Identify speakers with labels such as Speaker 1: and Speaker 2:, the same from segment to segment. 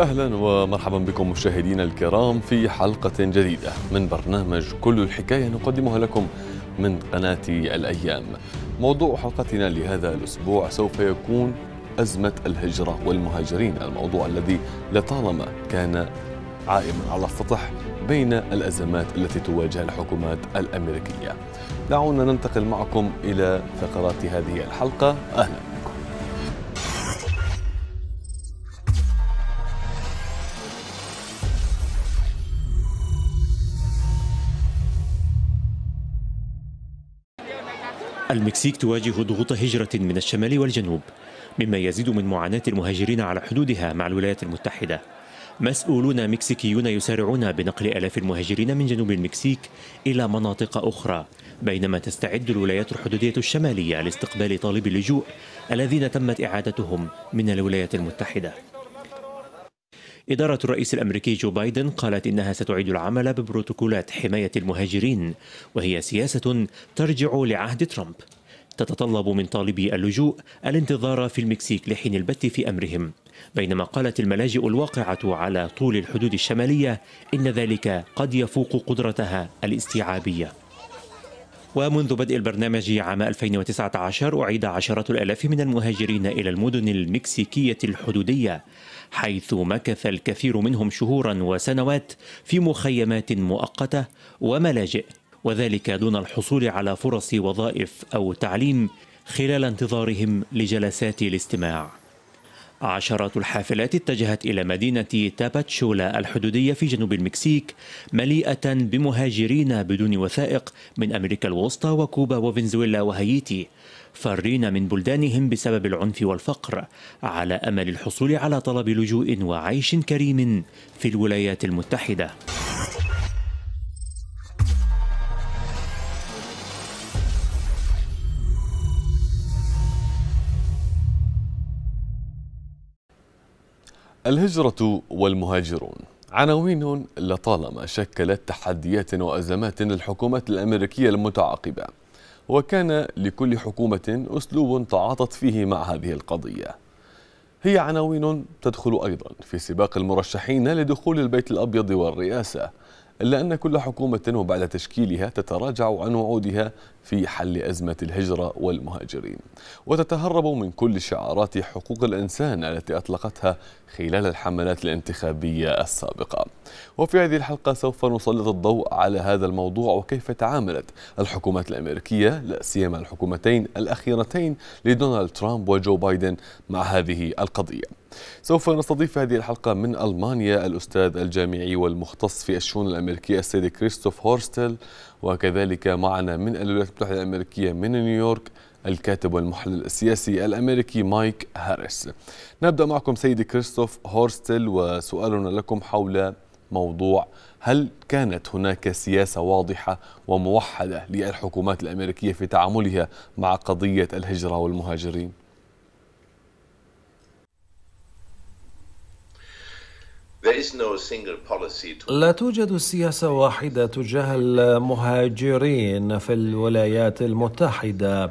Speaker 1: أهلا ومرحبا بكم مشاهدينا الكرام في حلقة جديدة من برنامج كل الحكاية نقدمها لكم من قناة الأيام موضوع حلقتنا لهذا الأسبوع سوف يكون أزمة الهجرة والمهاجرين الموضوع الذي لطالما كان عائما على السطح بين الأزمات التي تواجه الحكومات الأمريكية دعونا ننتقل معكم إلى فقرات هذه الحلقة أهلا
Speaker 2: المكسيك تواجه ضغوط هجرة من الشمال والجنوب مما يزيد من معاناة المهاجرين على حدودها مع الولايات المتحدة مسؤولون مكسيكيون يسارعون بنقل آلاف المهاجرين من جنوب المكسيك إلى مناطق أخرى بينما تستعد الولايات الحدودية الشمالية لاستقبال طالبي اللجوء الذين تمت إعادتهم من الولايات المتحدة إدارة الرئيس الأمريكي جو بايدن قالت إنها ستعيد العمل ببروتوكولات حماية المهاجرين وهي سياسة ترجع لعهد ترامب تتطلب من طالبي اللجوء الانتظار في المكسيك لحين البت في امرهم بينما قالت الملاجئ الواقعه على طول الحدود الشماليه ان ذلك قد يفوق قدرتها الاستيعابيه ومنذ بدء البرنامج عام 2019 أعيد عشرات الآلاف من المهاجرين إلى المدن المكسيكية الحدودية حيث مكث الكثير منهم شهورا وسنوات في مخيمات مؤقتة وملاجئ وذلك دون الحصول على فرص وظائف أو تعليم خلال انتظارهم لجلسات الاستماع عشرات الحافلات اتجهت إلى مدينة تاباتشولا الحدودية في جنوب المكسيك مليئة بمهاجرين بدون وثائق من أمريكا الوسطى وكوبا وفنزويلا وهايتي فارين من بلدانهم بسبب العنف والفقر على أمل الحصول على طلب لجوء وعيش كريم في الولايات المتحدة
Speaker 1: الهجرة والمهاجرون عناوين لطالما شكلت تحديات وأزمات للحكومات الأمريكية المتعاقبة وكان لكل حكومة أسلوب تعاطت فيه مع هذه القضية هي عناوين تدخل أيضا في سباق المرشحين لدخول البيت الأبيض والرئاسة إلا أن كل حكومة وبعد تشكيلها تتراجع عن وعودها في حل أزمة الهجرة والمهاجرين وتتهرب من كل شعارات حقوق الإنسان التي أطلقتها خلال الحملات الانتخابية السابقة وفي هذه الحلقة سوف نسلط الضوء على هذا الموضوع وكيف تعاملت الحكومات الأمريكية لا سيما الحكومتين الأخيرتين لدونالد ترامب وجو بايدن مع هذه القضية سوف نستضيف هذه الحلقة من ألمانيا الأستاذ الجامعي والمختص في الشؤون الأمريكية السيد كريستوف هورستل وكذلك معنا من الولايات المتحدة الأمريكية من نيويورك الكاتب والمحلل السياسي الأمريكي مايك هاريس نبدأ معكم سيدي كريستوف هورستل وسؤالنا لكم حول موضوع هل كانت هناك سياسة واضحة وموحدة للحكومات الأمريكية في تعاملها مع قضية الهجرة
Speaker 3: والمهاجرين؟ لا توجد سياسة واحدة تجاه المهاجرين في الولايات المتحدة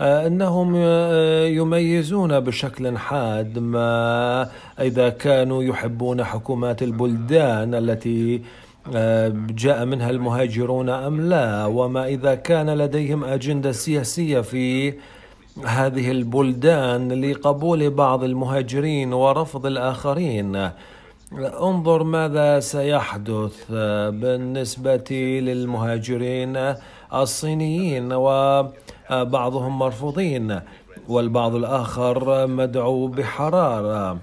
Speaker 3: آه، انهم آه، يميزون بشكل حاد ما اذا كانوا يحبون حكومات البلدان التي آه، جاء منها المهاجرون ام لا وما اذا كان لديهم اجنده سياسيه في هذه البلدان لقبول بعض المهاجرين ورفض الاخرين انظر ماذا سيحدث بالنسبة للمهاجرين الصينيين وبعضهم مرفوضين والبعض الآخر مدعو بحرارة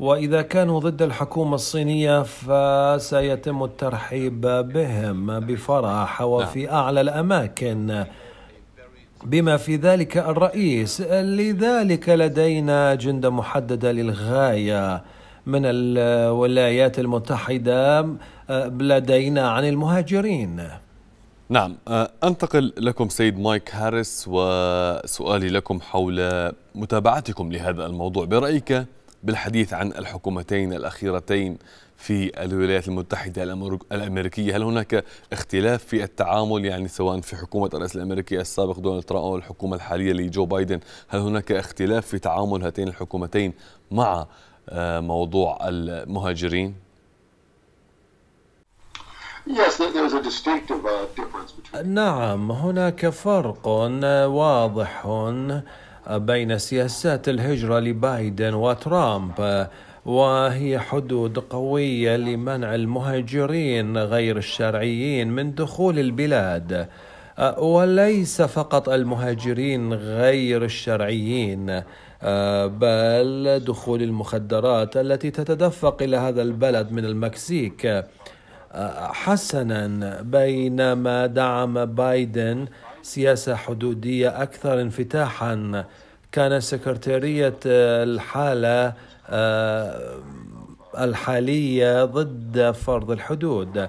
Speaker 3: وإذا كانوا ضد الحكومة الصينية فسيتم الترحيب بهم بفرح وفي نعم. أعلى الأماكن بما في ذلك الرئيس لذلك لدينا أجندة محددة للغاية من الولايات المتحدة آه، لدينا عن المهاجرين
Speaker 1: نعم آه، أنتقل لكم سيد مايك هاريس وسؤالي لكم حول متابعتكم لهذا الموضوع برأيك بالحديث عن الحكومتين الأخيرتين في الولايات المتحدة الأمريكية هل هناك اختلاف في التعامل يعني سواء في حكومة الرئيس الأمريكي السابق دونالد ترامب أو الحكومة الحالية لجو بايدن هل هناك اختلاف في تعامل هاتين الحكومتين مع آه، موضوع
Speaker 3: المهاجرين؟ uh, نعم هناك فرق واضح آه، بين سياسات الهجرة لبايدن وترامب آه، وهي حدود قوية لمنع المهاجرين غير الشرعيين من دخول البلاد وليس فقط المهاجرين غير الشرعيين آه، بل دخول المخدرات التي تتدفق الى هذا البلد من المكسيك آه، حسنا بينما دعم بايدن سياسه حدوديه اكثر انفتاحا كان سكرتيريه الحاله آه، الحاليه ضد فرض الحدود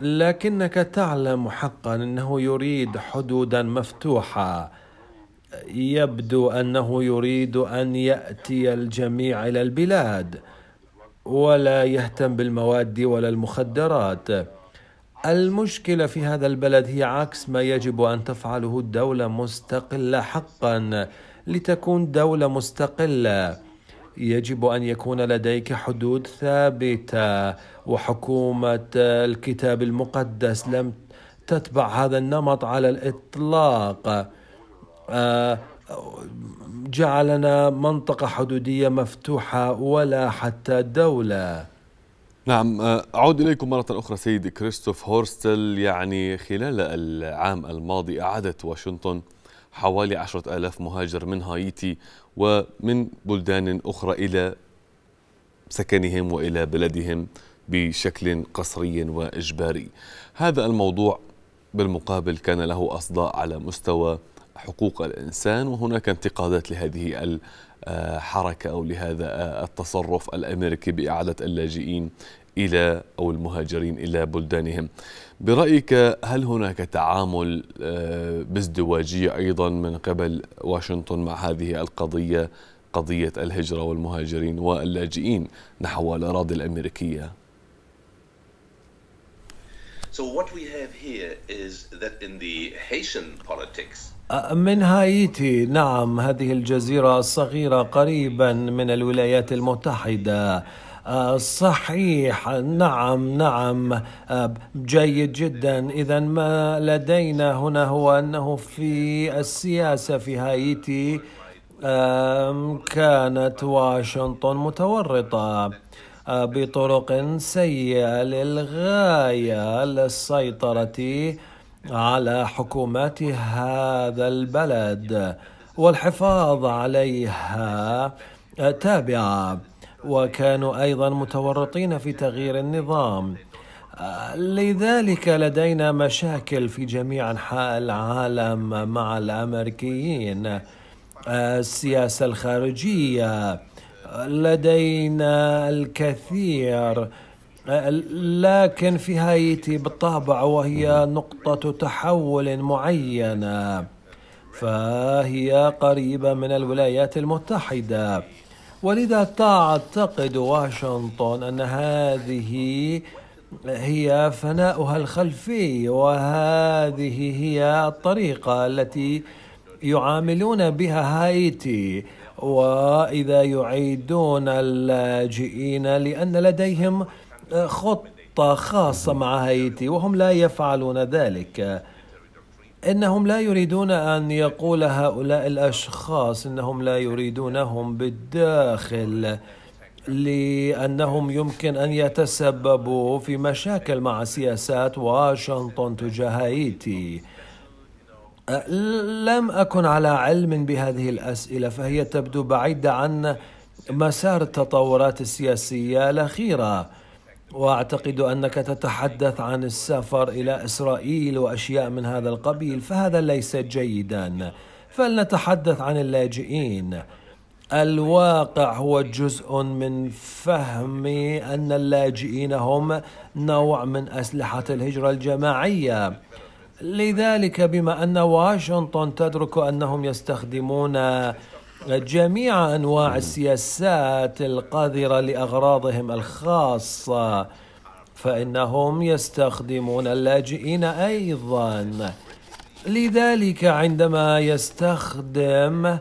Speaker 3: لكنك تعلم حقا انه يريد حدودا مفتوحه يبدو انه يريد ان ياتي الجميع الى البلاد ولا يهتم بالمواد ولا المخدرات المشكله في هذا البلد هي عكس ما يجب ان تفعله الدوله مستقله حقا لتكون دوله مستقله يجب ان يكون لديك حدود ثابته وحكومه الكتاب المقدس لم تتبع هذا النمط على الاطلاق آه، جعلنا منطقة حدودية مفتوحة ولا حتى دولة
Speaker 1: نعم آه، أعود إليكم مرة أخرى سيد كريستوف هورستل يعني خلال العام الماضي أعادت واشنطن حوالي عشرة آلاف مهاجر من هايتي ومن بلدان أخرى إلى سكنهم وإلى بلدهم بشكل قصري وإجباري هذا الموضوع بالمقابل كان له أصداء على مستوى حقوق الإنسان وهناك انتقادات لهذه الحركة آه، أو لهذا آه، التصرف الأمريكي بإعادة اللاجئين إلى أو المهاجرين إلى بلدانهم برأيك هل هناك تعامل آه، بازدواجية أيضا من قبل واشنطن مع هذه القضية قضية الهجرة والمهاجرين واللاجئين نحو الأراضي
Speaker 3: الأمريكية؟
Speaker 1: So what we have here is that in the Haitian politics,
Speaker 3: من هايتي نعم هذه الجزيرة الصغيرة قريبا من الولايات المتحدة صحيح نعم نعم جيد جدا اذا ما لدينا هنا هو انه في السياسه في هايتي كانت واشنطن متورطه بطرق سيئه للغايه للسيطره على حكومات هذا البلد والحفاظ عليها تابعه وكانوا ايضا متورطين في تغيير النظام لذلك لدينا مشاكل في جميع انحاء العالم مع الامريكيين السياسه الخارجيه لدينا الكثير لكن في هايتي بالطبع وهي نقطة تحول معينة فهي قريبة من الولايات المتحدة ولذا تعتقد واشنطن أن هذه هي فناؤها الخلفي وهذه هي الطريقة التي يعاملون بها هايتي وإذا يعيدون اللاجئين لأن لديهم خطة خاصة مع هايتي وهم لا يفعلون ذلك انهم لا يريدون ان يقول هؤلاء الاشخاص انهم لا يريدونهم بالداخل لانهم يمكن ان يتسببوا في مشاكل مع سياسات واشنطن تجاه هايتي لم أكن على علم بهذه الأسئلة فهي تبدو بعيدة عن مسار التطورات السياسية الأخيرة واعتقد انك تتحدث عن السفر الى اسرائيل واشياء من هذا القبيل فهذا ليس جيدا فلنتحدث عن اللاجئين الواقع هو جزء من فهم ان اللاجئين هم نوع من اسلحه الهجره الجماعيه لذلك بما ان واشنطن تدرك انهم يستخدمون جميع انواع السياسات القذره لاغراضهم الخاصه فانهم يستخدمون اللاجئين ايضا لذلك عندما يستخدم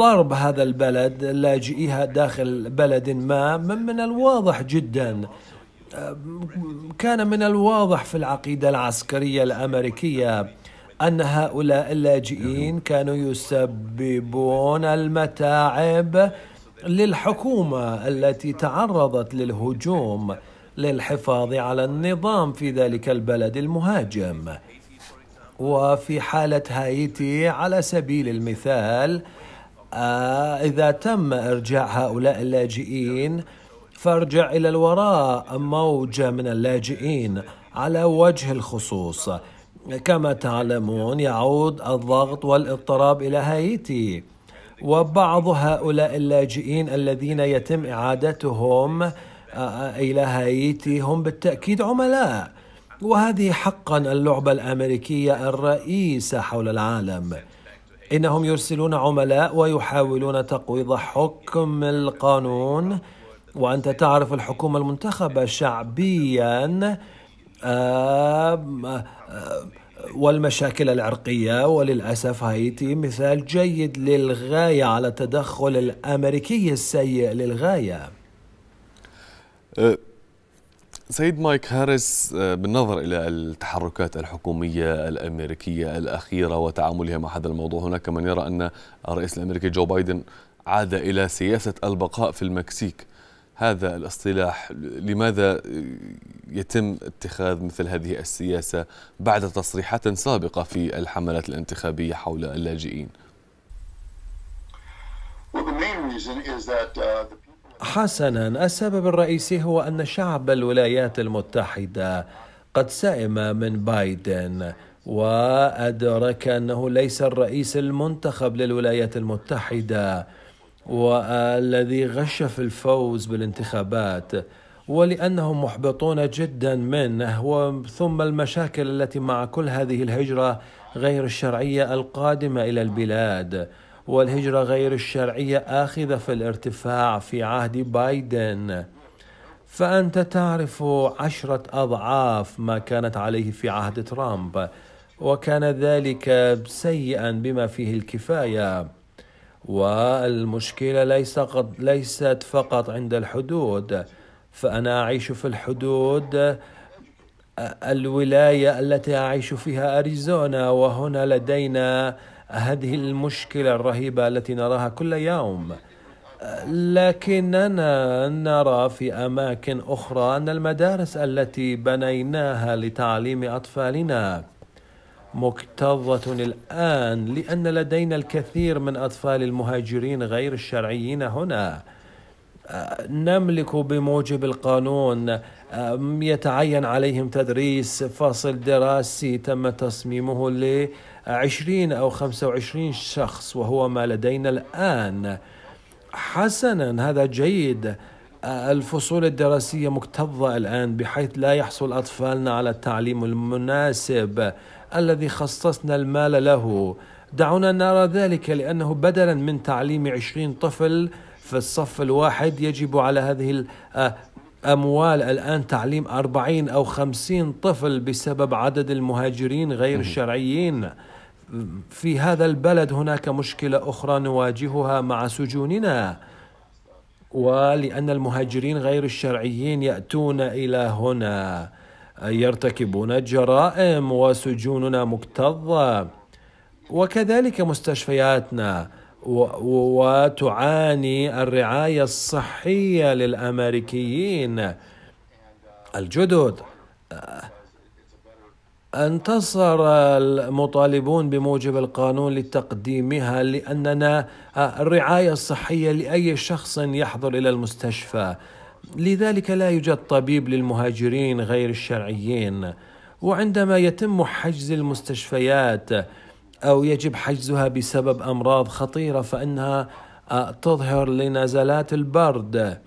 Speaker 3: ضرب هذا البلد لاجئيها داخل بلد ما من الواضح جدا كان من الواضح في العقيدة العسكرية الأمريكية أن هؤلاء اللاجئين كانوا يسببون المتاعب للحكومة التي تعرضت للهجوم للحفاظ على النظام في ذلك البلد المهاجم وفي حالة هايتي على سبيل المثال آه، إذا تم إرجاع هؤلاء اللاجئين فارجع إلى الوراء موجة من اللاجئين على وجه الخصوص كما تعلمون يعود الضغط والاضطراب إلى هايتي وبعض هؤلاء اللاجئين الذين يتم إعادتهم آه، آه، إلى هايتي هم بالتأكيد عملاء وهذه حقا اللعبة الأمريكية الرئيسة حول العالم إنهم يرسلون عملاء ويحاولون تقويض حكم القانون وأنت تعرف الحكومة المنتخبة شعبيا آه، آه، والمشاكل العرقية وللأسف هايتي مثال جيد للغاية على التدخل الأمريكي السيء للغاية
Speaker 1: أه، سيد مايك هاريس بالنظر إلى التحركات الحكومية الأمريكية الأخيرة وتعاملها مع هذا الموضوع هناك من يرى أن الرئيس الأمريكي جو بايدن عاد إلى سياسة البقاء في المكسيك هذا الاصطلاح لماذا يتم اتخاذ مثل هذه السياسة بعد تصريحات سابقة في الحملات الانتخابية حول اللاجئين
Speaker 4: uh,
Speaker 3: حسنا السبب الرئيسي هو أن شعب الولايات المتحدة قد سئم من بايدن وأدرك أنه ليس الرئيس المنتخب للولايات المتحدة والذي غش في الفوز بالانتخابات ولانهم محبطون جدا منه ثم المشاكل التي مع كل هذه الهجره غير الشرعيه القادمه الى البلاد والهجره غير الشرعيه اخذه في الارتفاع في عهد بايدن فانت تعرف عشره اضعاف ما كانت عليه في عهد ترامب وكان ذلك سيئا بما فيه الكفايه والمشكلة ليس قد ليست فقط عند الحدود فأنا أعيش في الحدود آه، الولاية التي أعيش فيها أريزونا وهنا لدينا هذه المشكلة الرهيبة التي نراها كل يوم آه، لكننا نرى في أماكن أخرى أن المدارس التي بنيناها لتعليم أطفالنا مكتظة الآن لأن لدينا الكثير من أطفال المهاجرين غير الشرعيين هنا آه، نملك بموجب القانون آه، يتعين عليهم تدريس فصل دراسي تم تصميمه لعشرين أو خمسة وعشرين شخص وهو ما لدينا الآن حسنا هذا جيد آه، الفصول الدراسية مكتظة الآن بحيث لا يحصل أطفالنا على التعليم المناسب الذي خصصنا المال له دعونا نرى ذلك لأنه بدلا من تعليم عشرين طفل في الصف الواحد يجب على هذه الأموال آه، الآن تعليم أربعين أو خمسين طفل بسبب عدد المهاجرين غير الشرعيين في هذا البلد هناك مشكلة أخرى نواجهها مع سجوننا ولأن المهاجرين غير الشرعيين يأتون إلى هنا يرتكبون جرائم وسجوننا مكتظه وكذلك مستشفياتنا وتعاني الرعايه الصحيه للامريكيين الجدد آه، انتصر المطالبون بموجب القانون لتقديمها لاننا آه، الرعايه الصحيه لاي شخص يحضر الى المستشفى لذلك لا يوجد طبيب للمهاجرين غير الشرعيين وعندما يتم حجز المستشفيات او يجب حجزها بسبب امراض خطيره فانها آه، تظهر لنزلات البرد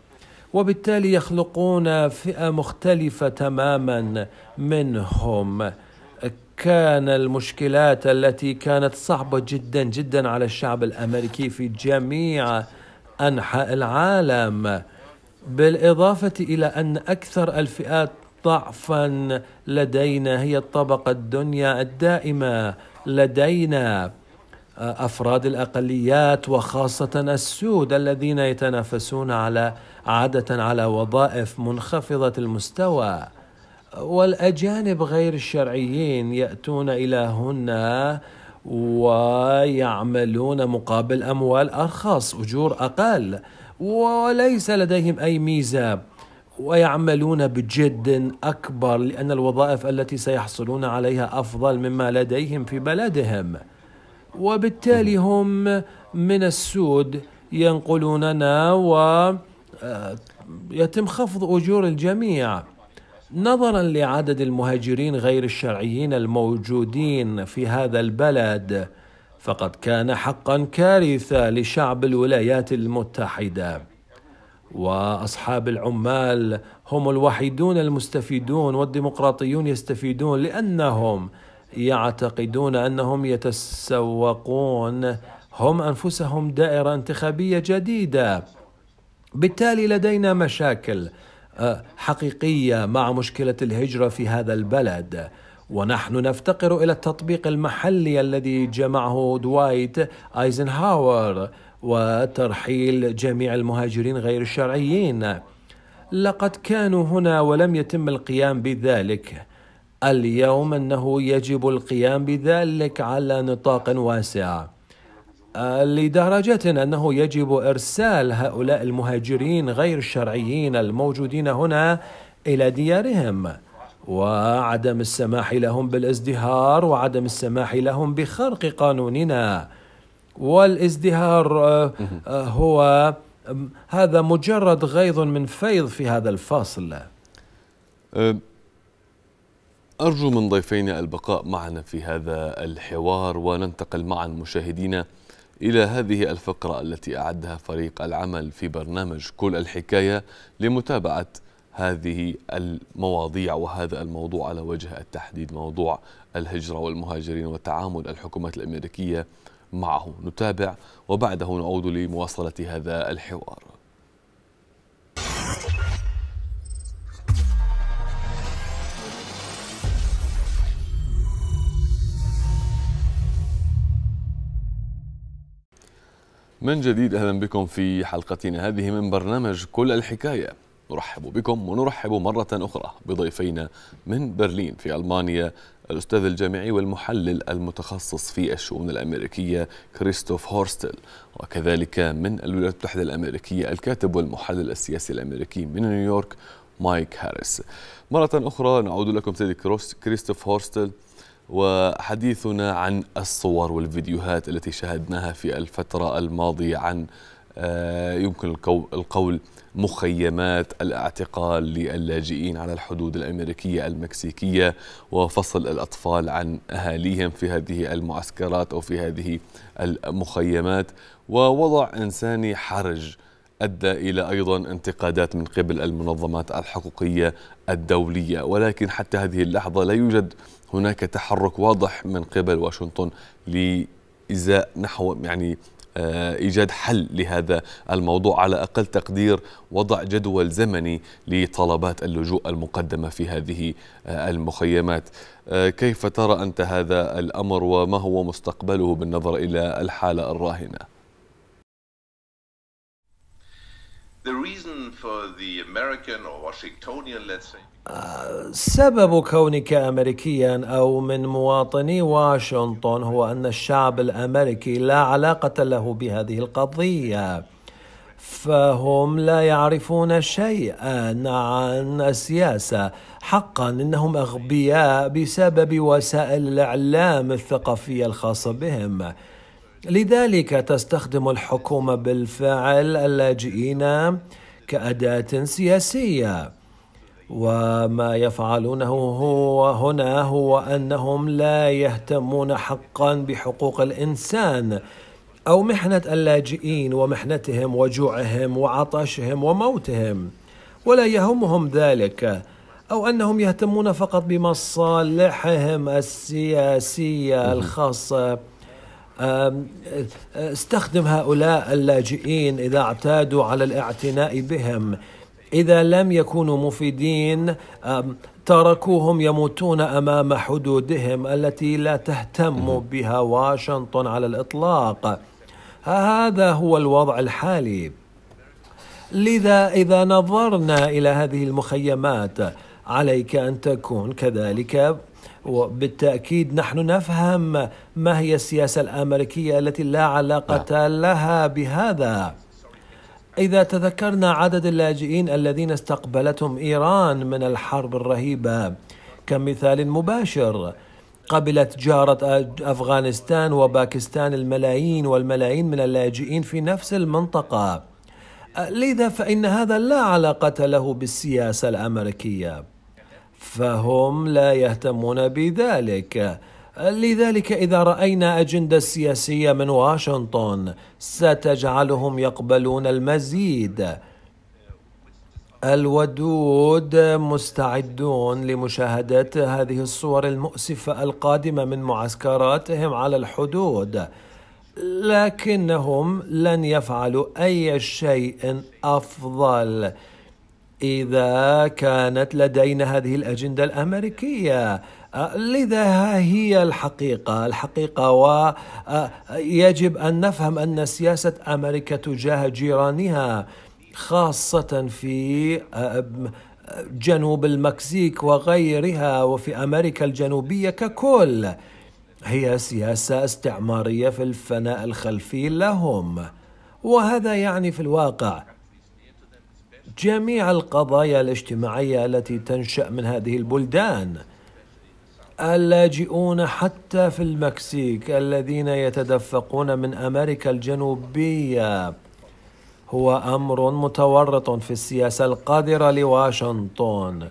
Speaker 3: وبالتالي يخلقون فئه مختلفه تماما منهم كان المشكلات التي كانت صعبه جدا جدا على الشعب الامريكي في جميع انحاء العالم بالإضافة إلى أن أكثر الفئات ضعفا لدينا هي الطبقة الدنيا الدائمة لدينا آه، افراد الاقليات وخاصه السود الذين يتنافسون على عاده على وظائف منخفضه المستوى والاجانب غير الشرعيين ياتون الى هنا ويعملون مقابل اموال ارخص اجور اقل وليس لديهم أي ميزة ويعملون بجد أكبر لأن الوظائف التي سيحصلون عليها أفضل مما لديهم في بلدهم وبالتالي هم من السود ينقلوننا ويتم آه، خفض أجور الجميع نظرا لعدد المهاجرين غير الشرعيين الموجودين في هذا البلد فقد كان حقا كارثه لشعب الولايات المتحده واصحاب العمال هم الوحيدون المستفيدون والديمقراطيون يستفيدون لانهم يعتقدون انهم يتسوقون هم انفسهم دائره انتخابيه جديده بالتالي لدينا مشاكل آه، حقيقيه مع مشكله الهجره في هذا البلد ونحن نفتقر إلى التطبيق المحلي الذي جمعه دوايت أيزنهاور وترحيل جميع المهاجرين غير الشرعيين لقد كانوا هنا ولم يتم القيام بذلك اليوم انه يجب القيام بذلك على نطاق واسع لدرجة انه يجب ارسال هؤلاء المهاجرين غير الشرعيين الموجودين هنا الى ديارهم وعدم السماح لهم بالازدهار وعدم السماح لهم بخرق قانوننا والازدهار آه، آه، هو هذا مجرد غيظ من فيض في هذا الفصل
Speaker 1: آه، أرجو من ضيفينا البقاء معنا في هذا الحوار وننتقل مع المشاهدين إلى هذه الفقرة التي أعدها فريق العمل في برنامج كل الحكاية لمتابعة هذه المواضيع وهذا الموضوع على وجه التحديد موضوع الهجرة والمهاجرين وتعامل الحكومات الأمريكية معه نتابع وبعده نعود لمواصلة هذا الحوار من جديد اهلا بكم في حلقتنا هذه من برنامج كل الحكايه نرحب بكم ونرحب مرة أخرى بضيفينا من برلين في ألمانيا الأستاذ الجامعي والمحلل المتخصص في الشؤون الأمريكية كريستوف هورستل وكذلك من الولايات المتحدة الأمريكية الكاتب والمحلل السياسي الأمريكي من نيويورك مايك هاريس مرة أخرى نعود لكم سيدي كريستوف هورستل وحديثنا عن الصور والفيديوهات التي شاهدناها في الفترة الماضية عن آه، يمكن القول مخيمات الاعتقال للاجئين على الحدود الامريكيه المكسيكيه وفصل الاطفال عن اهاليهم في هذه المعسكرات او في هذه المخيمات ووضع انساني حرج ادى الى ايضا انتقادات من قبل المنظمات الحقوقيه الدوليه ولكن حتى هذه اللحظه لا يوجد هناك تحرك واضح من قبل واشنطن لازاء نحو يعني آه، ايجاد حل لهذا الموضوع على اقل تقدير وضع جدول زمني لطلبات اللجوء المقدمه في هذه آه، المخيمات. آه، كيف ترى انت هذا الامر وما هو مستقبله بالنظر الى
Speaker 3: الحاله الراهنه؟ سبب كونك أمريكيا أو من مواطني واشنطن هو أن الشعب الأمريكي لا علاقة له بهذه القضية فهم لا يعرفون شيئا عن السياسة حقا إنهم أغبياء بسبب وسائل الإعلام الثقافية الخاصة بهم لذلك تستخدم الحكومة بالفعل اللاجئين كأداة سياسية وما يفعلونه هو هنا هو أنهم لا يهتمون حقا بحقوق الإنسان أو محنة اللاجئين ومحنتهم وجوعهم وعطشهم وموتهم ولا يهمهم ذلك أو أنهم يهتمون فقط بمصالحهم السياسية الخاصة استخدم هؤلاء اللاجئين إذا اعتادوا على الاعتناء بهم إذا لم يكونوا مفيدين تركوهم يموتون أمام حدودهم التي لا تهتم بها واشنطن على الإطلاق هذا هو الوضع الحالي لذا إذا نظرنا إلى هذه المخيمات عليك أن تكون كذلك وبالتأكيد نحن نفهم ما هي السياسة الأمريكية التي لا علاقة نعم. لها بهذا إذا تذكرنا عدد اللاجئين الذين استقبلتهم إيران من الحرب الرهيبة كمثال مباشر قبلت جارة أفغانستان وباكستان الملايين والملايين من اللاجئين في نفس المنطقة لذا فإن هذا لا علاقة له بالسياسة الأمريكية فهم لا يهتمون بذلك لذلك اذا راينا اجنده سياسيه من واشنطن ستجعلهم يقبلون المزيد الودود مستعدون لمشاهده هذه الصور المؤسفه القادمه من معسكراتهم على الحدود لكنهم لن يفعلوا اي شيء افضل إذا كانت لدينا هذه الأجندة الأمريكية أه، لذا ها هي الحقيقة الحقيقة ويجب أه، أن نفهم أن سياسة أمريكا تجاه جيرانها خاصة في أه، جنوب المكسيك وغيرها وفي أمريكا الجنوبية ككل هي سياسة استعمارية في الفناء الخلفي لهم وهذا يعني في الواقع جميع القضايا الاجتماعيه التي تنشا من هذه البلدان اللاجئون حتى في المكسيك الذين يتدفقون من امريكا الجنوبيه هو امر متورط في السياسه القادره لواشنطن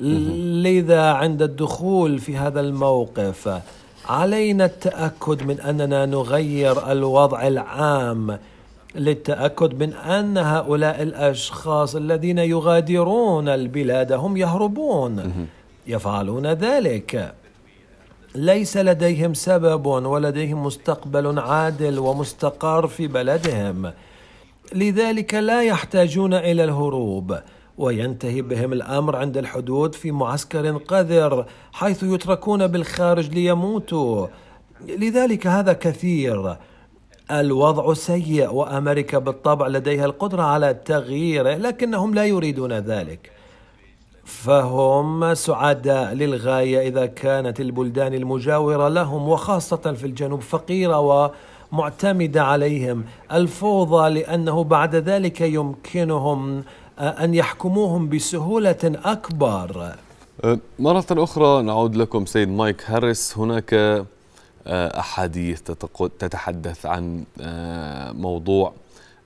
Speaker 3: لذا عند الدخول في هذا الموقف علينا التاكد من اننا نغير الوضع العام للتاكد من ان هؤلاء الاشخاص الذين يغادرون البلاد هم يهربون يفعلون ذلك ليس لديهم سبب ولديهم مستقبل عادل ومستقر في بلدهم لذلك لا يحتاجون الى الهروب وينتهي بهم الامر عند الحدود في معسكر قذر حيث يتركون بالخارج ليموتوا لذلك هذا كثير الوضع سيء وامريكا بالطبع لديها القدره على تغييره لكنهم لا يريدون ذلك فهم سعداء للغايه اذا كانت البلدان المجاوره لهم وخاصه في الجنوب فقيره ومعتمده عليهم الفوضى لانه بعد ذلك يمكنهم ان يحكموهم بسهوله اكبر أه، مره اخرى
Speaker 1: نعود لكم سيد مايك هاريس هناك آه، أحاديث تتحدث عن آه، موضوع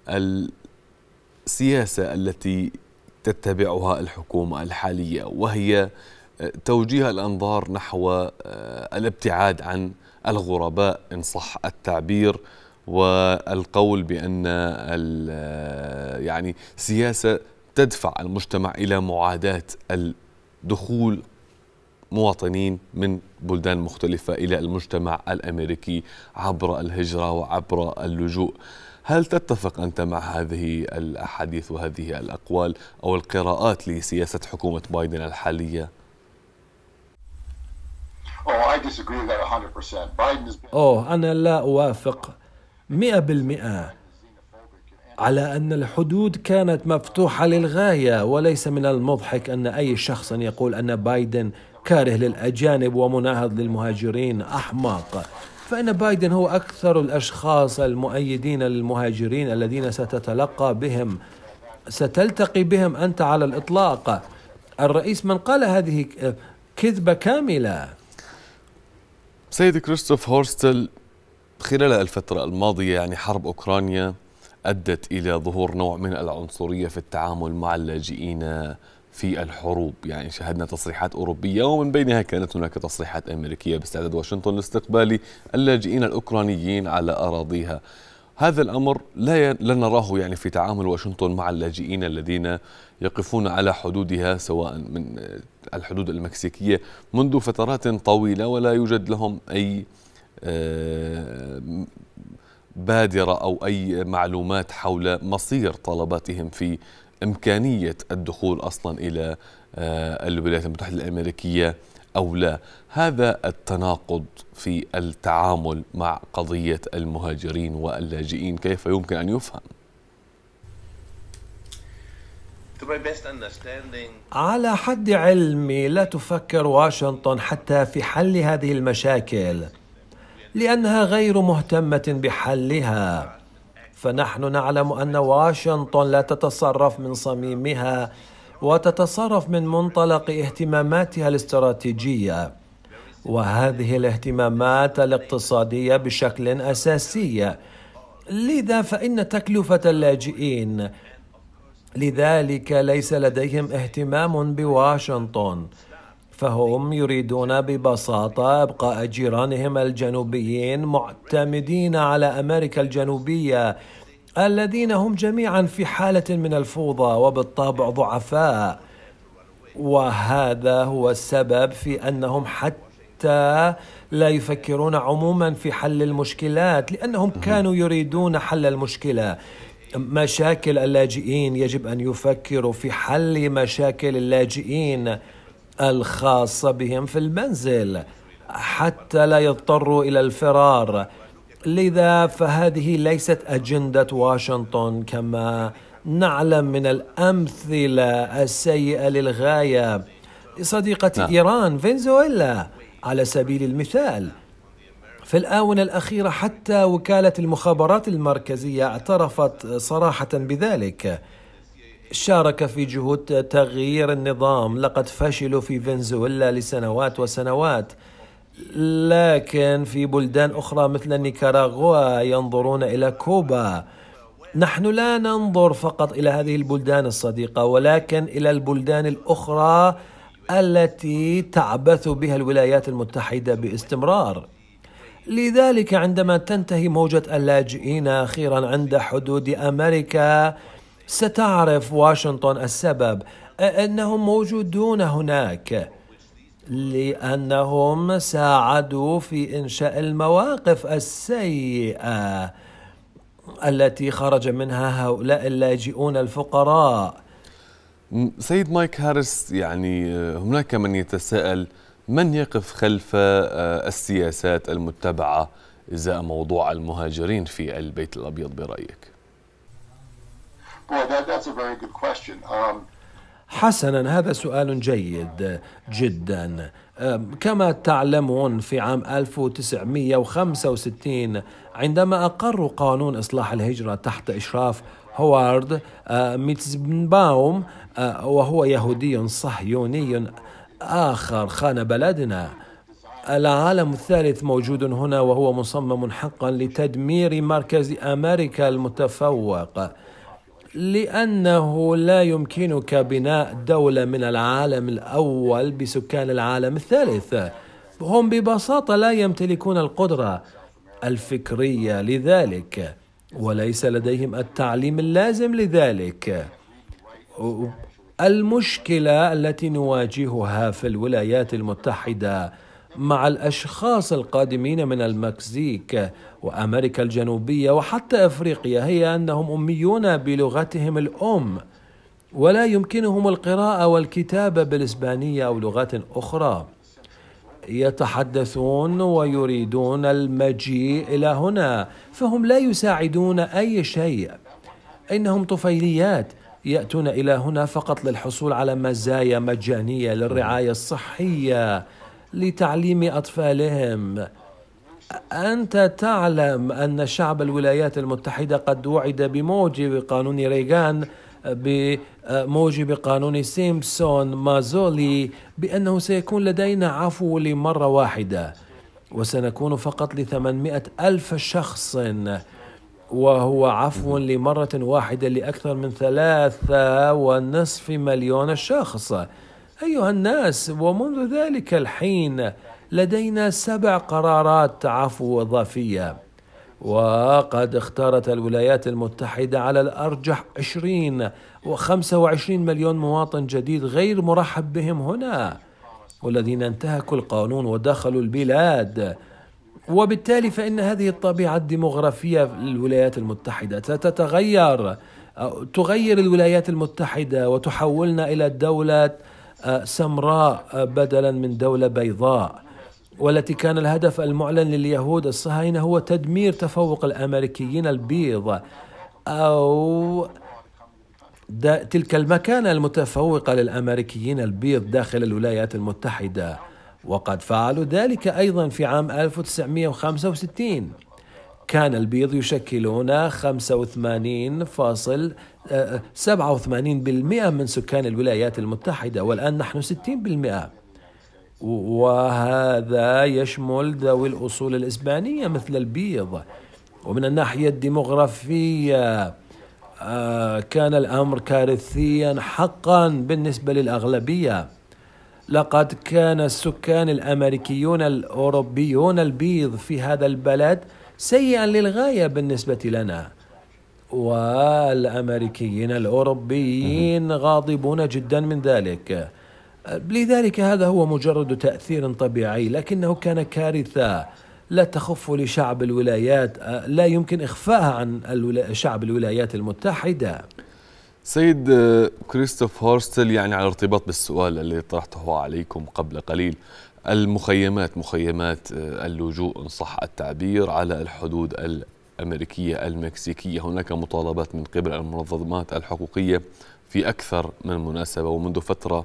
Speaker 1: السياسة التي تتبعها الحكومة الحالية وهي آه، توجيه الأنظار نحو الابتعاد عن الغرباء إن صح التعبير والقول بأن يعني سياسة تدفع المجتمع إلى معاداة الدخول مواطنين من بلدان مختلفة إلى المجتمع الأمريكي عبر الهجرة وعبر اللجوء هل تتفق أنت مع هذه الأحاديث وهذه الأقوال أو القراءات لسياسة حكومة بايدن الحالية؟
Speaker 4: أوه
Speaker 3: oh, oh, أنا لا أوافق مئة بالمئة على أن الحدود كانت مفتوحة للغاية وليس من المضحك أن أي شخص يقول أن بايدن كاره للأجانب ومناهض للمهاجرين أحمق فإن بايدن هو أكثر الأشخاص المؤيدين للمهاجرين الذين ستتلقى بهم ستلتقي بهم أنت على الإطلاق الرئيس من قال هذه كذبة كاملة
Speaker 1: سيد كريستوف هورستل خلال الفترة الماضية يعني حرب أوكرانيا أدت إلى ظهور نوع من العنصرية في التعامل مع اللاجئين في الحروب يعني شهدنا تصريحات أوروبية ومن بينها كانت هناك تصريحات أمريكية باستعداد واشنطن لاستقبال اللاجئين الأوكرانيين على أراضيها هذا الأمر لا ي... لا نراه يعني في تعامل واشنطن مع اللاجئين الذين يقفون على حدودها سواء من الحدود المكسيكية منذ فترات طويلة ولا يوجد لهم أي آه، بادرة أو أي معلومات حول مصير طلباتهم في إمكانية الدخول أصلا إلى آه، الولايات المتحدة الأمريكية أو لا هذا التناقض في التعامل مع قضية المهاجرين واللاجئين كيف يمكن أن يفهم؟
Speaker 3: على حد علمي لا تفكر واشنطن حتى في حل هذه المشاكل لانها غير مهتمه بحلها فنحن نعلم ان واشنطن لا تتصرف من صميمها وتتصرف من منطلق اهتماماتها الاستراتيجيه وهذه الاهتمامات الاقتصاديه بشكل اساسي لذا فان تكلفه اللاجئين لذلك ليس لديهم اهتمام بواشنطن فهم يريدون ببساطة إبقاء جيرانهم الجنوبيين معتمدين على أمريكا الجنوبية الذين هم جميعا في حالة من الفوضى وبالطبع ضعفاء وهذا هو السبب في أنهم حتى لا يفكرون عموما في حل المشكلات لأنهم كانوا يريدون حل المشكلة مشاكل اللاجئين يجب أن يفكروا في حل مشاكل اللاجئين الخاصة بهم في المنزل حتى لا يضطروا إلى الفرار لذا فهذه ليست أجندة واشنطن كما نعلم من الأمثلة السيئة للغاية صديقة نعم. إيران فنزويلا على سبيل المثال في الآونة الأخيرة حتى وكالة المخابرات المركزية اعترفت صراحة بذلك شارك في جهود تغيير النظام لقد فشلوا في فنزويلا لسنوات وسنوات لكن في بلدان أخرى مثل نيكاراغوا ينظرون إلى كوبا نحن لا ننظر فقط إلى هذه البلدان الصديقة ولكن إلى البلدان الأخرى التي تعبث بها الولايات المتحدة باستمرار لذلك عندما تنتهي موجة اللاجئين أخيرا عند حدود أمريكا ستعرف واشنطن السبب انهم موجودون هناك لانهم ساعدوا في انشاء المواقف السيئه التي خرج منها هؤلاء اللاجئون الفقراء
Speaker 1: سيد مايك هارس يعني آه، هناك من يتساءل من يقف خلف آه، السياسات المتبعه ازاء موضوع المهاجرين
Speaker 3: في البيت الابيض برايك
Speaker 2: Um,
Speaker 3: حسنا هذا سؤال جيد جدا كما تعلمون في عام 1965 عندما أقر قانون إصلاح الهجرة تحت إشراف هوارد أه، ميتزبنباوم أه، وهو يهودي صهيوني آخر خان بلدنا العالم الثالث موجود هنا وهو مصمم حقا لتدمير مركز أمريكا المتفوق لأنه لا يمكنك بناء دولة من العالم الأول بسكان العالم الثالث هم ببساطة لا يمتلكون القدرة الفكرية لذلك وليس لديهم التعليم اللازم لذلك المشكلة التي نواجهها في الولايات المتحدة مع الاشخاص القادمين من المكسيك وامريكا الجنوبيه وحتى افريقيا هي انهم اميون بلغتهم الام ولا يمكنهم القراءه والكتابه بالاسبانيه او لغات اخرى يتحدثون ويريدون المجيء الى هنا فهم لا يساعدون اي شيء انهم طفيليات ياتون الى هنا فقط للحصول على مزايا مجانيه للرعايه الصحيه لتعليم أطفالهم أنت تعلم أن شعب الولايات المتحدة قد وعد بموجب قانون ريغان بموجب قانون سيمبسون مازولي بأنه سيكون لدينا عفو لمرة واحدة وسنكون فقط لثمانمائة ألف شخص وهو عفو لمرة واحدة لأكثر من ثلاثة ونصف مليون شخص أيها الناس ومنذ ذلك الحين لدينا سبع قرارات عفو وظيفية وقد اختارت الولايات المتحدة على الأرجح 20 و25 مليون مواطن جديد غير مرحب بهم هنا والذين انتهكوا القانون ودخلوا البلاد وبالتالي فإن هذه الطبيعة الديمغرافية للولايات المتحدة ستتغير تغير الولايات المتحدة وتحولنا إلى دولة سمراء آه، بدلا من دوله بيضاء والتي كان الهدف المعلن لليهود الصهاينه هو تدمير تفوق الامريكيين البيض او تلك المكانه المتفوقه للامريكيين البيض داخل الولايات المتحده وقد فعلوا ذلك ايضا في عام 1965 كان البيض يشكلون 85.87% آه، آه، من سكان الولايات المتحدة والآن نحن 60% وهذا يشمل ذوي الأصول الإسبانية مثل البيض ومن الناحية الديموغرافية آه، كان الأمر كارثيا حقا بالنسبة للأغلبية لقد كان السكان الأمريكيون الأوروبيون البيض في هذا البلد سيئا للغاية بالنسبة لنا والأمريكيين الأوروبيين غاضبون جدا من ذلك لذلك هذا هو مجرد تأثير طبيعي لكنه كان كارثة لا تخف لشعب الولايات لا يمكن إخفاها عن شعب الولايات المتحدة
Speaker 1: سيد كريستوف هورستل يعني على ارتباط بالسؤال الذي طرحته عليكم قبل قليل المخيمات مخيمات آه، اللجوء إن صح التعبير على الحدود الأمريكية المكسيكية هناك مطالبات من قبل المنظمات الحقوقية في أكثر من مناسبة ومنذ فترة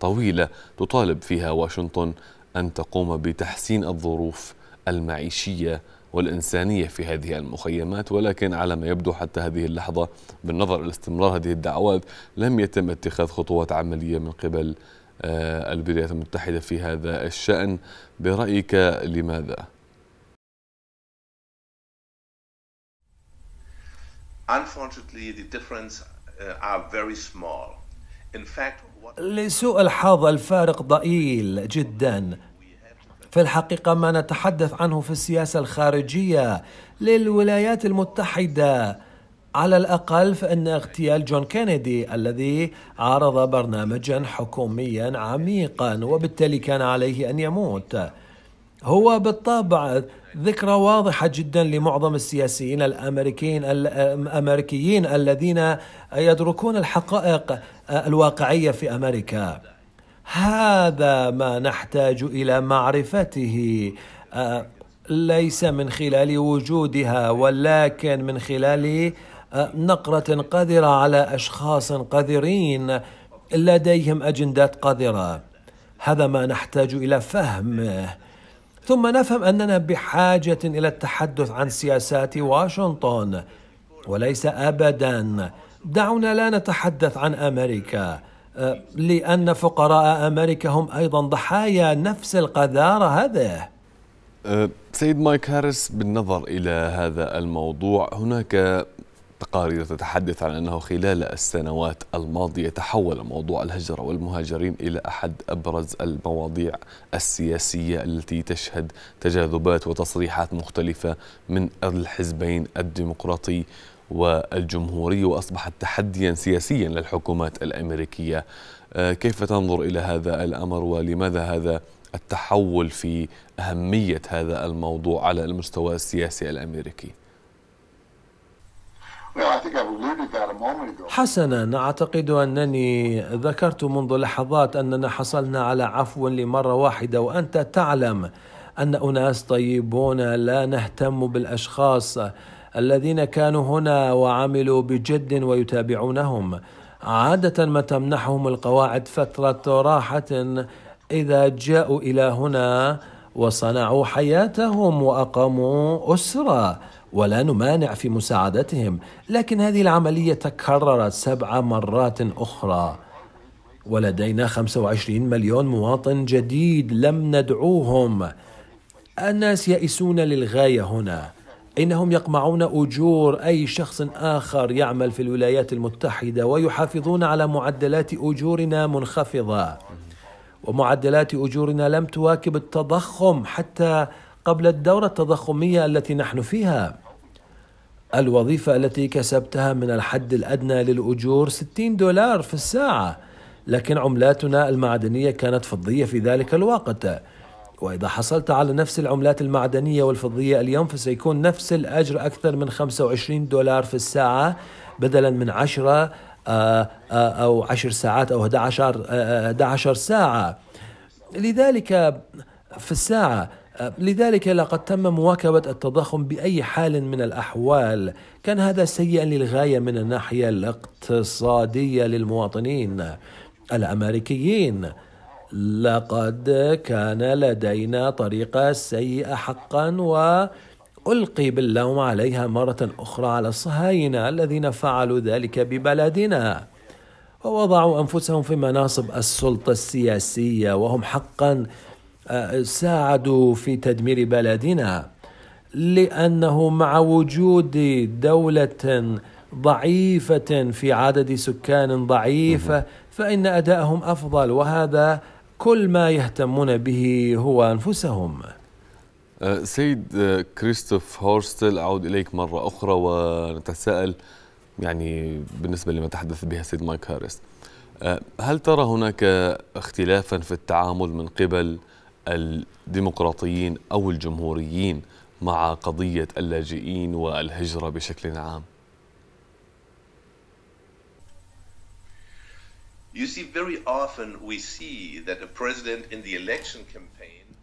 Speaker 1: طويلة تطالب فيها واشنطن أن تقوم بتحسين الظروف المعيشية والإنسانية في هذه المخيمات ولكن على ما يبدو حتى هذه اللحظة بالنظر إلى استمرار هذه الدعوات لم يتم اتخاذ خطوات عملية من قبل آه، الولايات المتحدة في هذا الشأن برأيك لماذا؟ Unfortunately, the uh, are very small.
Speaker 3: In fact, لسوء الحظ الفارق ضئيل جدا في الحقيقة ما نتحدث عنه في السياسة الخارجية للولايات المتحدة على الأقل فإن اغتيال جون كينيدي الذي عارض برنامجا حكوميا عميقا وبالتالي كان عليه أن يموت هو بالطبع ذكرى واضحة جدا لمعظم السياسيين الأمريكيين الأمريكيين الذين يدركون الحقائق الواقعية في أمريكا هذا ما نحتاج إلى معرفته آه، ليس من خلال وجودها ولكن من خلال نقرة قذرة على أشخاص قذرين لديهم أجندات قذرة هذا ما نحتاج إلى فهمه ثم نفهم أننا بحاجة إلى التحدث عن سياسات واشنطن وليس أبدا دعونا لا نتحدث عن أمريكا لأن فقراء أمريكا هم أيضا ضحايا نفس القذارة هذه
Speaker 1: أه، سيد مايك هارس بالنظر إلى هذا الموضوع هناك تقارير تتحدث عن أنه خلال السنوات الماضية تحول موضوع الهجرة والمهاجرين إلى أحد أبرز المواضيع السياسية التي تشهد تجاذبات وتصريحات مختلفة من الحزبين الديمقراطي والجمهوري وأصبحت تحديا سياسيا للحكومات الأمريكية آه، كيف تنظر إلى هذا الأمر ولماذا هذا التحول في أهمية هذا الموضوع على المستوى السياسي الأمريكي؟
Speaker 3: حسنا اعتقد انني ذكرت منذ لحظات اننا حصلنا على عفو لمره واحده وانت تعلم ان اناس طيبون لا نهتم بالاشخاص الذين كانوا هنا وعملوا بجد ويتابعونهم عاده ما تمنحهم القواعد فتره راحه اذا جاءوا الى هنا وصنعوا حياتهم واقاموا اسره ولا نمانع في مساعدتهم لكن هذه العملية تكررت سبع مرات أخرى ولدينا 25 مليون مواطن جديد لم ندعوهم الناس يئسون للغاية هنا إنهم يقمعون أجور أي شخص آخر يعمل في الولايات المتحدة ويحافظون على معدلات أجورنا منخفضة ومعدلات أجورنا لم تواكب التضخم حتى قبل الدورة التضخمية التي نحن فيها الوظيفة التي كسبتها من الحد الأدنى للأجور 60 دولار في الساعة لكن عملاتنا المعدنية كانت فضية في ذلك الوقت وإذا حصلت على نفس العملات المعدنية والفضية اليوم فسيكون نفس الأجر أكثر من 25 دولار في الساعة بدلا من 10 آه، آه، أو 10 ساعات أو 11 11 آه، ساعة لذلك في الساعة أه، لذلك لقد تم مواكبة التضخم بأي حال من الأحوال كان هذا سيئا للغاية من الناحية الاقتصادية للمواطنين الأمريكيين لقد كان لدينا طريقة سيئة حقا وألقي باللوم عليها مرة أخرى على الصهاينة الذين فعلوا ذلك ببلدنا ووضعوا أنفسهم في مناصب السلطة السياسية وهم حقا ساعدوا في تدمير بلدنا لانه مع وجود دوله ضعيفه في عدد سكان ضعيفه فان ادائهم افضل وهذا كل ما يهتمون به هو انفسهم
Speaker 1: أه، سيد أه، كريستوف هورستل اعود اليك مره اخرى ونتساءل يعني بالنسبه لما تحدث بها سيد مايك هاريس أه، هل ترى هناك اختلافا في التعامل من قبل الديمقراطيين أو الجمهوريين مع قضية اللاجئين والهجرة بشكل عام؟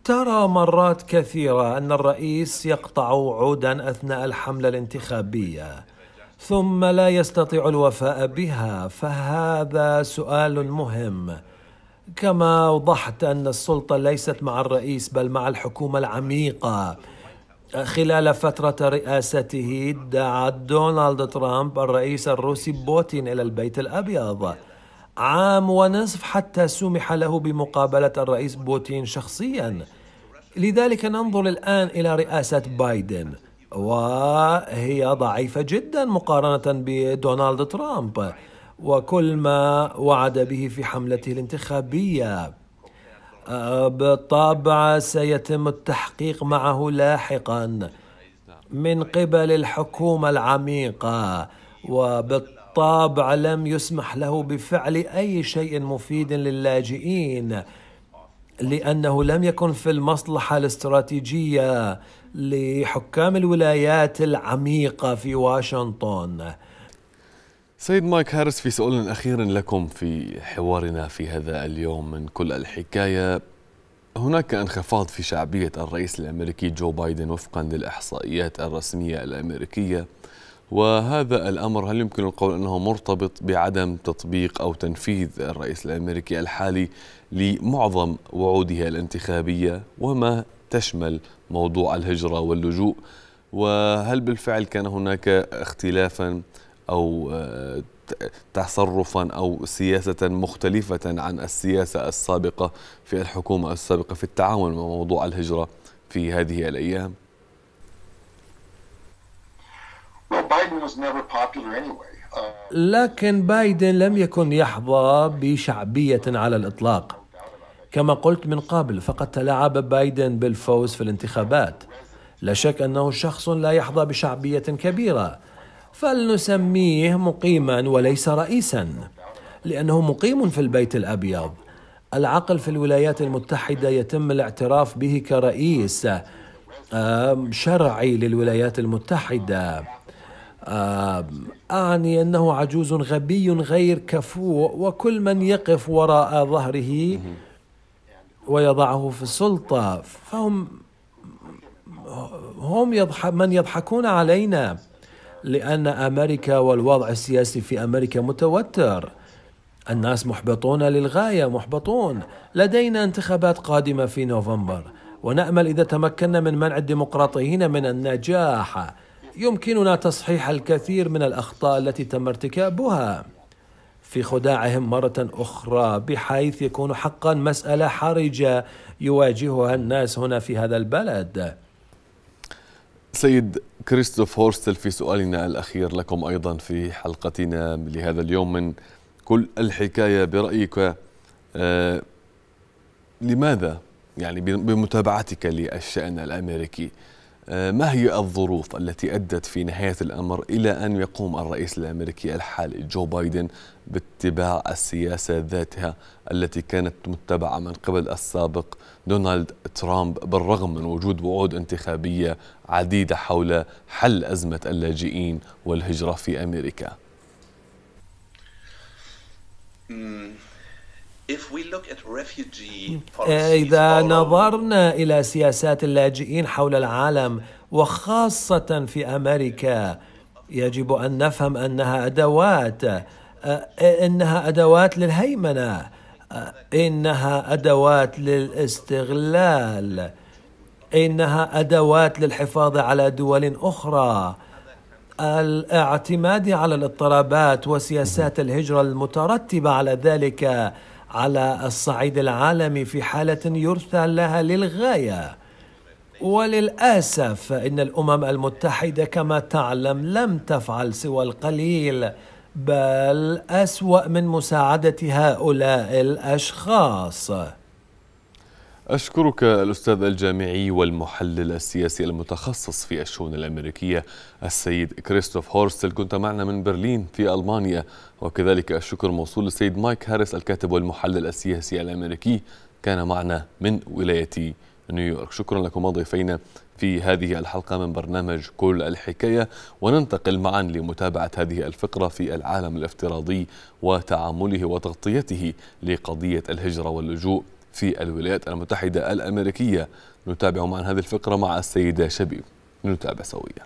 Speaker 3: ترى مرات كثيرة أن الرئيس يقطع عودا أثناء الحملة الانتخابية ثم لا يستطيع الوفاء بها فهذا سؤال مهم كما أوضحت أن السلطة ليست مع الرئيس بل مع الحكومة العميقة خلال فترة رئاسته دعا دونالد ترامب الرئيس الروسي بوتين إلى البيت الأبيض عام ونصف حتى سمح له بمقابلة الرئيس بوتين شخصيا لذلك ننظر الآن إلى رئاسة بايدن وهي ضعيفة جدا مقارنة بدونالد ترامب وكل ما وعد به في حملته الانتخابيه بالطبع سيتم التحقيق معه لاحقا من قبل الحكومه العميقه وبالطبع لم يسمح له بفعل اي شيء مفيد للاجئين لانه لم يكن في المصلحه الاستراتيجيه لحكام الولايات العميقه في واشنطن
Speaker 1: سيد مايك هارس في سؤال أخير لكم في حوارنا في هذا اليوم من كل الحكاية هناك انخفاض في شعبية الرئيس الأمريكي جو بايدن وفقا للإحصائيات الرسمية الأمريكية وهذا الأمر هل يمكن القول أنه مرتبط بعدم تطبيق أو تنفيذ الرئيس الأمريكي الحالي لمعظم وعوده الانتخابية وما تشمل موضوع الهجرة واللجوء وهل بالفعل كان هناك اختلافا أو آه، تصرفا أو سياسة مختلفة عن السياسة السابقة في الحكومة السابقة في التعامل مع موضوع الهجرة في هذه الأيام؟
Speaker 4: uh,
Speaker 3: لكن بايدن لم يكن يحظى بشعبية على الإطلاق كما قلت من قبل فقد تلاعب بايدن بالفوز في الانتخابات لا شك أنه شخص لا يحظى بشعبية كبيرة فلنسميه مقيما وليس رئيسا لأنه مقيم في البيت الأبيض العقل في الولايات المتحدة يتم الاعتراف به كرئيس شرعي للولايات المتحدة أعني أنه عجوز غبي غير كفوء وكل من يقف وراء ظهره ويضعه في السلطة فهم هم يضحك من يضحكون علينا لأن أمريكا والوضع السياسي في أمريكا متوتر الناس محبطون للغاية محبطون لدينا انتخابات قادمة في نوفمبر ونأمل إذا تمكنا من منع الديمقراطيين من النجاح يمكننا تصحيح الكثير من الأخطاء التي تم ارتكابها في خداعهم مرة أخرى بحيث يكون حقا مسألة حرجة يواجهها الناس هنا في هذا البلد
Speaker 1: سيد كريستوف هورستل في سؤالنا الأخير لكم أيضا في حلقتنا لهذا اليوم من كل الحكاية برأيك آه، لماذا يعني بمتابعتك للشأن الأمريكي آه، ما هي الظروف التي أدت في نهاية الأمر إلى أن يقوم الرئيس الأمريكي الحالي جو بايدن باتباع السياسة ذاتها التي كانت متبعة من قبل السابق دونالد ترامب بالرغم من وجود وعود انتخابية عديدة حول حل أزمة اللاجئين والهجرة في أمريكا؟ آه، إذا
Speaker 3: نظرنا إلى سياسات اللاجئين حول العالم وخاصة في أمريكا يجب أن نفهم أنها أدوات آه، إنها أدوات للهيمنة آه، إنها أدوات للاستغلال إنها أدوات للحفاظ على دول أخرى الاعتماد على الاضطرابات وسياسات الهجرة المترتبة على ذلك على الصعيد العالمي في حالة يرثى لها للغاية وللأسف فإن الأمم المتحدة كما تعلم لم تفعل سوى القليل بل أسوأ من مساعدة هؤلاء الأشخاص
Speaker 1: أشكرك الأستاذ الجامعي والمحلل السياسي المتخصص في الشؤون الأمريكية السيد كريستوف هورستل كنت معنا من برلين في ألمانيا وكذلك الشكر موصول للسيد مايك هاريس الكاتب والمحلل السياسي الأمريكي كان معنا من ولاية نيويورك شكرا لكم ضيفينا في هذه الحلقة من برنامج كل الحكاية وننتقل معا لمتابعة هذه الفقرة في العالم الافتراضي وتعامله وتغطيته لقضية الهجرة واللجوء في الولايات المتحدة الأمريكية نتابع معا هذه الفقرة مع السيدة شبيب نتابع سويا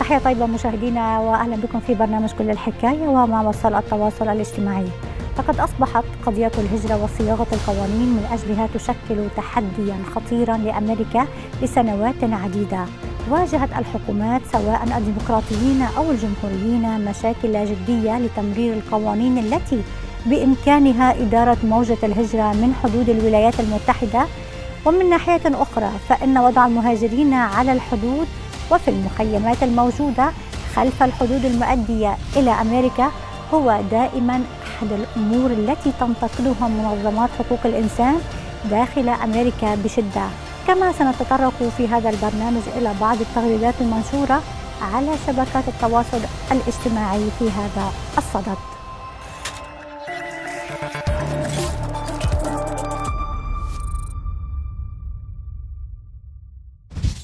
Speaker 4: تحية طيبة مشاهدينا وأهلا بكم في برنامج كل الحكاية ومع وصل التواصل الاجتماعي فقد أصبحت قضية الهجرة وصياغة القوانين من أجلها تشكل تحديا خطيرا لأمريكا لسنوات عديدة واجهت الحكومات سواء الديمقراطيين أو الجمهوريين مشاكل جدية لتمرير القوانين التي بإمكانها إدارة موجة الهجرة من حدود الولايات المتحدة ومن ناحية أخرى فإن وضع المهاجرين على الحدود وفي المخيمات الموجودة خلف الحدود المؤدية إلى أمريكا هو دائما أحد الأمور التي تنتقدها منظمات حقوق الإنسان داخل أمريكا بشدة كما سنتطرق في هذا البرنامج إلى بعض التغريدات المنشورة على شبكات التواصل الاجتماعي في هذا الصدد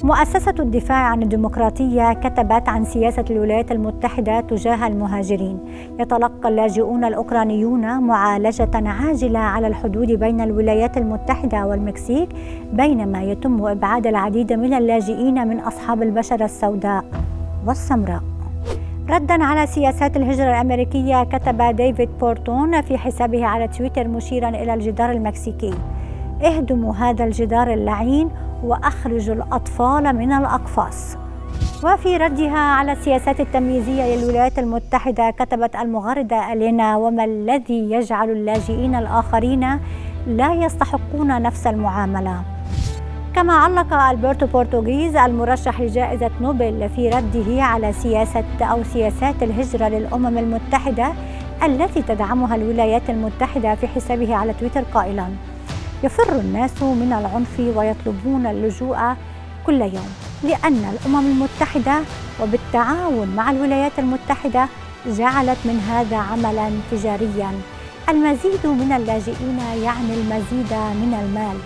Speaker 4: مؤسسة الدفاع عن الديمقراطية كتبت عن سياسة الولايات المتحدة تجاه المهاجرين يتلقى اللاجئون الأوكرانيون معالجة عاجلة على الحدود بين الولايات المتحدة والمكسيك بينما يتم إبعاد العديد من اللاجئين من أصحاب البشرة السوداء والسمراء ردا على سياسات الهجرة الأمريكية كتب ديفيد بورتون في حسابه على تويتر مشيرا إلى الجدار المكسيكي اهدموا هذا الجدار اللعين وأخرج الأطفال من الأقفاص وفي ردها على السياسات التمييزية للولايات المتحدة كتبت المغردة ألينا وما الذي يجعل اللاجئين الآخرين لا يستحقون نفس المعاملة كما علق ألبرتو بورتوغيز المرشح لجائزة نوبل في رده على سياسة أو سياسات الهجرة للأمم المتحدة التي تدعمها الولايات المتحدة في حسابه على تويتر قائلاً يفر الناس من العنف ويطلبون اللجوء كل يوم لأن الأمم المتحدة وبالتعاون مع الولايات المتحدة جعلت من هذا عملا تجاريا المزيد من اللاجئين يعني المزيد من المال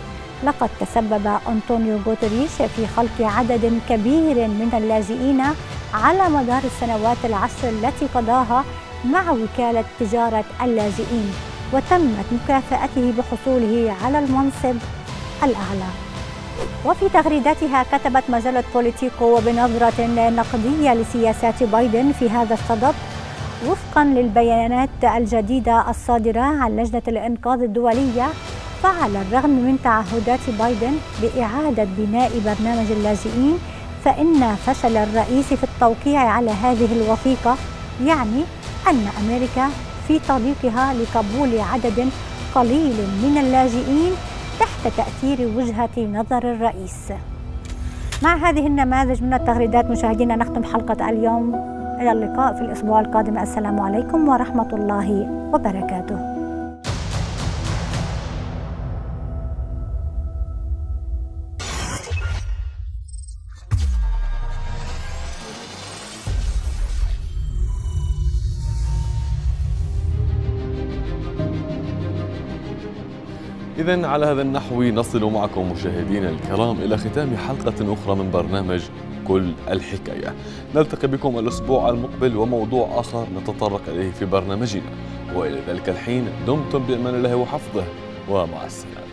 Speaker 4: لقد تسبب أنطونيو غوتريش في خلق عدد كبير من اللاجئين على مدار السنوات العشر التي قضاها مع وكالة تجارة اللاجئين وتمت مكافأته بحصوله على المنصب الأعلى وفي تغريدتها كتبت مجلة بوليتيكو بنظرة نقدية لسياسات بايدن في هذا الصدد وفقا للبيانات الجديدة الصادرة عن لجنة الإنقاذ الدولية فعلى الرغم من تعهدات بايدن بإعادة بناء برنامج اللاجئين فإن فشل الرئيس في التوقيع على هذه الوثيقة يعني أن أمريكا في طريقها لقبول عدد قليل من اللاجئين تحت تأثير وجهة نظر الرئيس مع هذه النماذج من التغريدات مشاهدينا نختم حلقة اليوم إلى اللقاء في الأسبوع القادم السلام عليكم ورحمة الله وبركاته
Speaker 1: إذا على هذا النحو نصل معكم مشاهدينا الكرام إلى ختام حلقة أخرى من برنامج كل الحكاية نلتقي بكم الأسبوع المقبل وموضوع آخر نتطرق إليه في برنامجنا وإلى ذلك الحين دمتم بأمان الله وحفظه ومع السلامة